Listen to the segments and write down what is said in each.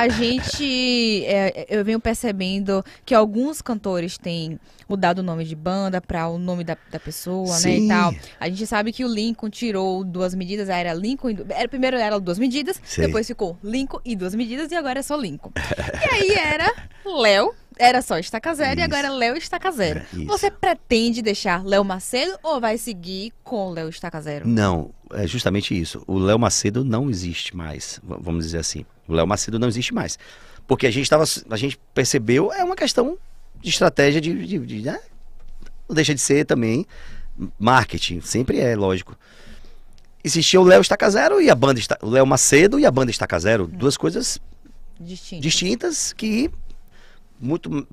a gente. É, eu venho percebendo que alguns cantores têm mudado o nome de banda para o nome da, da pessoa, Sim. né? E tal. A gente sabe que o Lincoln tirou duas medidas, era Lincoln. Era, primeiro era duas medidas, Sim. depois ficou Lincoln e duas medidas, e agora é só Lincoln. e aí era Léo era só Estaca Zero Isso. e agora Léo Estaca Zero. Você pretende deixar Léo Macedo ou vai seguir com Léo Estaca Zero? Não, é justamente isso. O Léo Macedo não existe mais, vamos dizer assim. O Léo Macedo não existe mais. Porque a gente tava, a gente percebeu, é uma questão de estratégia de, de, de né? não deixa de ser também marketing, sempre é, lógico. Existia o Léo Estaca Zero e a banda, o Léo Macedo e a banda Estaca Zero, hum. duas coisas distintas. distintas que muito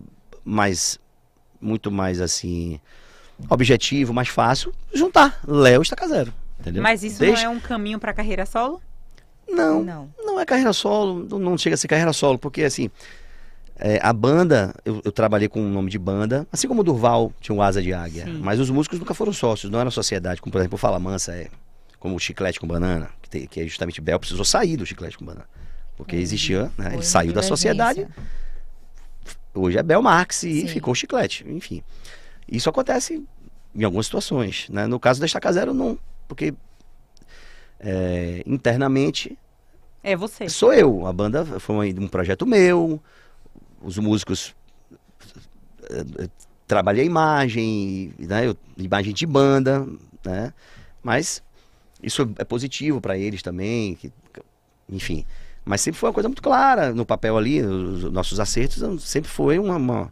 mais muito mais assim objetivo, mais fácil juntar Léo está caseiro, entendeu? Mas isso Deixa... não é um caminho para carreira solo? Não, não, não, é carreira solo, não chega a ser carreira solo, porque assim, é, a banda, eu, eu trabalhei com o um nome de banda, assim como o Durval tinha o um Asa de Águia, Sim. mas os músicos nunca foram sócios, não era sociedade, como por exemplo o Fala Mansa, é, como o Chiclete com Banana, que, que é justamente Bel, precisou sair do Chiclete com Banana, porque existia, né, ele saiu da sociedade, Hoje é Belmarx e Sim. ficou chiclete, enfim. Isso acontece em algumas situações, né? No caso da Estaca Zero, não, porque é, internamente... É você. Sou eu. A banda foi um projeto meu, os músicos... É, é, trabalhei imagem, né? imagem de banda, né? Mas isso é positivo para eles também, que, enfim. Mas sempre foi uma coisa muito clara no papel ali, os, nossos acertos sempre foi uma, uma,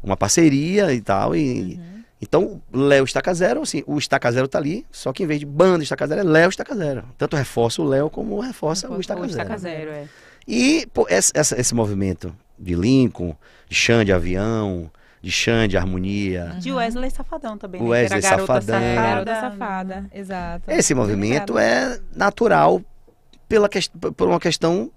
uma parceria e tal. E, uhum. Então, Léo Estaca Zero, assim, o Estaca Zero tá ali, só que em vez de banda Estaca Zero, é Léo Estaca Zero. Tanto reforça o Léo como reforça o Estaca, o Estaca Zero. Zero é. E pô, esse, esse movimento de Lincoln, de Xande de Avião, de Xande, Harmonia. Uhum. De Wesley Safadão também. Né? Wesley era Safadão. Garota Safada, exato. Esse movimento é natural pela que, por uma questão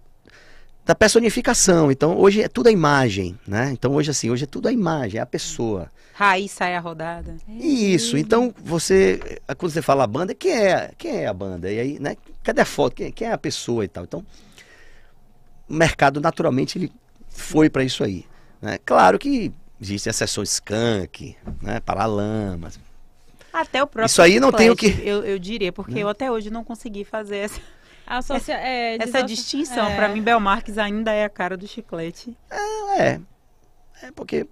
da personificação. Então, hoje é tudo a imagem, né? Então, hoje assim, hoje é tudo a imagem, é a pessoa. Raiz sai a rodada. Isso. É. Então, você quando você fala a banda, quem é, quem é a banda? E aí, né? Cadê a foto? Quem, quem é a pessoa e tal? Então, o mercado naturalmente ele foi para isso aí, né? Claro que existem as sessões skunk, né? Paralamas. Até o próprio Isso aí não tem o que eu, eu diria, porque né? eu até hoje não consegui fazer essa Associa é, essa distinção, é. para mim, Belmarques ainda é a cara do chiclete. É, é. É porque.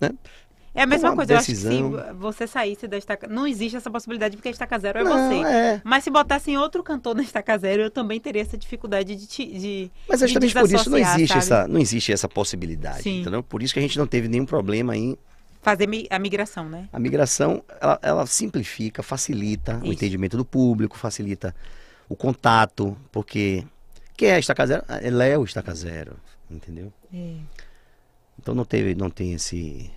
Né? É a mesma coisa, decisão. eu acho que se você saísse da estaca. Não existe essa possibilidade porque a estaca zero é não, você. É. Mas se botassem outro cantor na estaca zero, eu também teria essa dificuldade de. Te, de Mas é justamente por isso não existe, essa, não existe essa possibilidade. Entendeu? Por isso que a gente não teve nenhum problema em. Fazer a migração, né? A migração, ela, ela simplifica, facilita isso. o entendimento do público, facilita o contato, porque quem é estaca zero? Ah, é Léo estaca zero, entendeu? É. Então não teve, não tem esse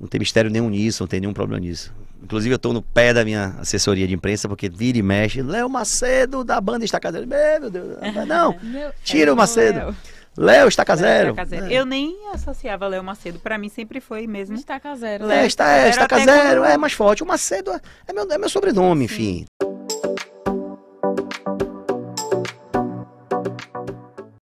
não tem mistério nenhum nisso, não tem nenhum problema nisso. Inclusive, eu estou no pé da minha assessoria de imprensa, porque vira e mexe. Léo Macedo da banda Estaca Zero. Meu Deus, não, tira o é, Macedo. Léo. Estaca Zero. É. Eu nem associava Léo Macedo, para mim sempre foi mesmo Estaca Zero. Léo né? é, Estaca, é, Estaca Zero, é mais forte. O Macedo é, meu, sobrenome, enfim.